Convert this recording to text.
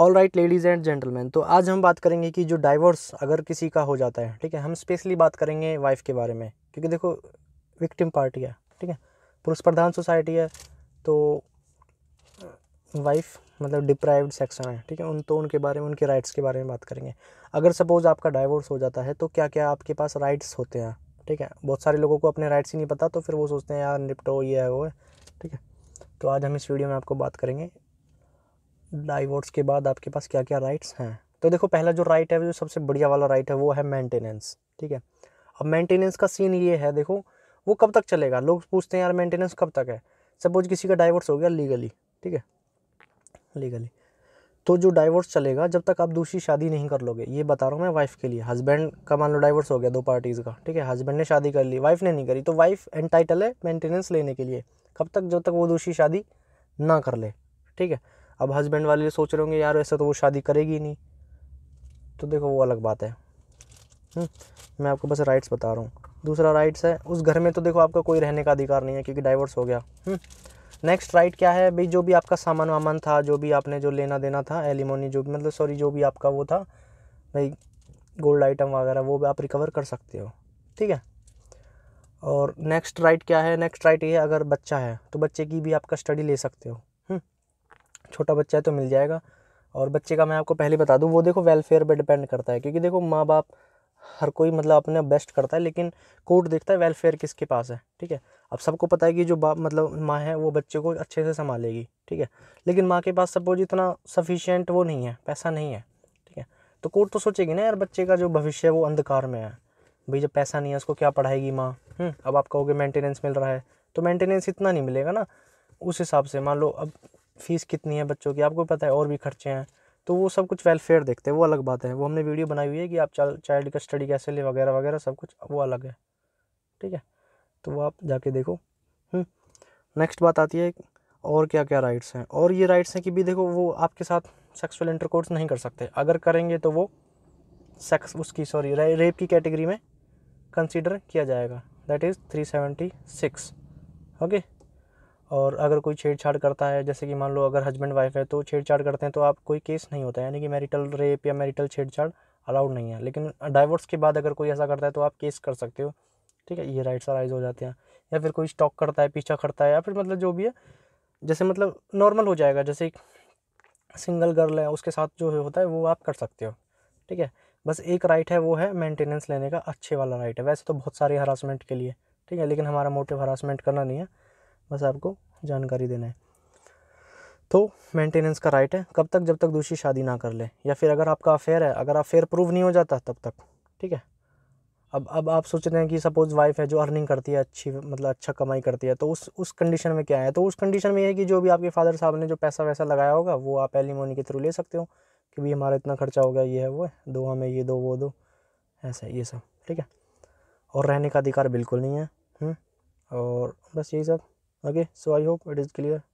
All right ladies and gentleman तो आज हम बात करेंगे कि जो डाइवोर्स अगर किसी का हो जाता है ठीक है हम स्पेशली बात करेंगे वाइफ के बारे में क्योंकि देखो विक्टिम पार्टी है ठीक है पुरुष प्रधान सोसाइटी है तो वाइफ मतलब डिप्राइव्ड सेक्शन है ठीक है उन तो उनके बारे में उनके राइट्स के बारे में बात करेंगे अगर सपोज़ आपका डाइवोर्स हो जाता है तो क्या क्या आपके पास राइट्स होते हैं ठीक है बहुत सारे लोगों को अपने राइट्स ही नहीं पता तो फिर वो सोचते हैं यार निपटो ये है वो है ठीक है तो आज हम इस वीडियो में आपको बात करेंगे डाइवोर्स के बाद आपके पास क्या क्या राइट्स हैं तो देखो पहला जो राइट है जो सबसे बढ़िया वाला राइट है वो है मेंटेनेंस ठीक है अब मेंटेनेंस का सीन ये है देखो वो कब तक चलेगा लोग पूछते हैं यार मेंटेनेंस कब तक है सपोज किसी का डाइवोर्स हो गया लीगली ठीक है लीगली तो जो डाइवोर्स चलेगा जब तक आप दूसरी शादी नहीं कर लोगे ये बता रहा हूँ मैं वाइफ़ के लिए हस्बैंड का मान लो डाइवोर्स हो गया दो पार्टीज़ का ठीक है हस्बैंड ने शादी कर ली वाइफ़ ने नहीं करी तो वाइफ़ एंटाइटल है मेंटेनेंस लेने के लिए कब तक जब तक वो दूसरी शादी ना कर ले ठीक है अब हस्बैंड वाले सोच रहे होंगे यार ऐसा तो वो शादी करेगी नहीं तो देखो वो अलग बात है हम्म, मैं आपको बस राइट्स बता रहा हूँ दूसरा राइट्स है उस घर में तो देखो आपका कोई रहने का अधिकार नहीं है क्योंकि डाइवोर्स हो गया नेक्स्ट हम्म, राइट क्या है भाई जो भी आपका सामान वामान था जो भी आपने जो लेना देना था एलिमोनी जो मतलब सॉरी जो भी आपका वो था भाई गोल्ड आइटम वगैरह वो भी आप रिकवर कर सकते हो ठीक है और नेक्स्ट राइट क्या है नेक्स्ट राइट ये है अगर बच्चा है तो बच्चे की भी आप कस्टडी ले सकते हो छोटा बच्चा है तो मिल जाएगा और बच्चे का मैं आपको पहले बता दूँ वो देखो वेलफेयर पर डिपेंड करता है क्योंकि देखो माँ बाप हर कोई मतलब अपने बेस्ट करता है लेकिन कोर्ट देखता है वेलफेयर किसके पास है ठीक है अब सबको पता है कि जो बाप मतलब माँ है वो बच्चे को अच्छे से संभालेगी ठीक है लेकिन माँ के पास सपोज इतना सफिशियंट वो नहीं है पैसा नहीं है ठीक है तो कोर्ट तो सोचेगी ना यार बच्चे का जो भविष्य है वो अंधकार में है भाई जब पैसा नहीं है उसको क्या पढ़ाएगी माँ हम्म, अब आप कहोगे मेंटेनेंस मिल रहा है तो मेंटेनेंस इतना नहीं मिलेगा ना उस हिसाब से मान लो अब फ़ीस कितनी है बच्चों की आपको पता है और भी खर्चे हैं तो वो सब कुछ वेलफेयर देखते हैं वो अलग बात है वो हमने वीडियो बनाई हुई है कि आप चाइल्ड का स्टडी कैसे ले वगैरह वगैरह सब कुछ वो अलग है ठीक है तो वो आप जाके देखो नेक्स्ट हम्म। बात आती है और क्या क्या राइट्स हैं और ये राइट्स हैं कि भी देखो वो आपके साथ सेक्सुअल इंटरकोर्स नहीं कर सकते अगर करेंगे तो वो सेक्स उसकी सॉरी रे, रेप की कैटेगरी में कंसिडर किया जाएगा that is three seventy six okay और अगर कोई छेड़छाड़ करता है जैसे कि मान लो अगर हस्बैंड वाइफ है तो छेड़छाड़ करते हैं तो आप कोई केस नहीं होता है यानी कि मैरिटल रेप या मैरिटल छेड़छाड़ अलाउड नहीं है लेकिन डाइवोर्स के बाद अगर कोई ऐसा करता है तो आप केस कर सकते हो ठीक है ये राइट्स अराइज हो जाते हैं या फिर कोई स्टॉक करता है पीछा करता है या फिर मतलब जो भी है जैसे मतलब नॉर्मल हो जाएगा जैसे सिंगल गर्ल है उसके साथ जो होता है वो आप कर सकते हो ठीक है बस एक राइट है वो है मेंटेनेंस लेने का अच्छे वाला राइट है वैसे तो बहुत सारे हरासमेंट के लिए ठीक है लेकिन हमारा मोटिव हरासमेंट करना नहीं है बस आपको जानकारी देना है तो मेंटेनेंस का राइट है कब तक जब तक दूसरी शादी ना कर ले या फिर अगर आपका अफेयर है अगर अफेयर प्रूव नहीं हो जाता तब तक ठीक है अब अब आप सोच रहे हैं कि सपोज़ वाइफ है जो अर्निंग करती है अच्छी मतलब अच्छा कमाई करती है तो उस उस कंडीशन में क्या है तो उस कंडीशन में ये है कि जो भी आपके फादर साहब ने जो पैसा वैसा लगाया होगा वो आप एलिमोनी के थ्रू ले सकते हो कि भाई हमारा इतना खर्चा होगा ये है वो है दो हमें ये दो वो दो ऐसा ये सब ठीक है और रहने का अधिकार बिल्कुल नहीं है हम्म? और बस यही सब okay so i hope it is clear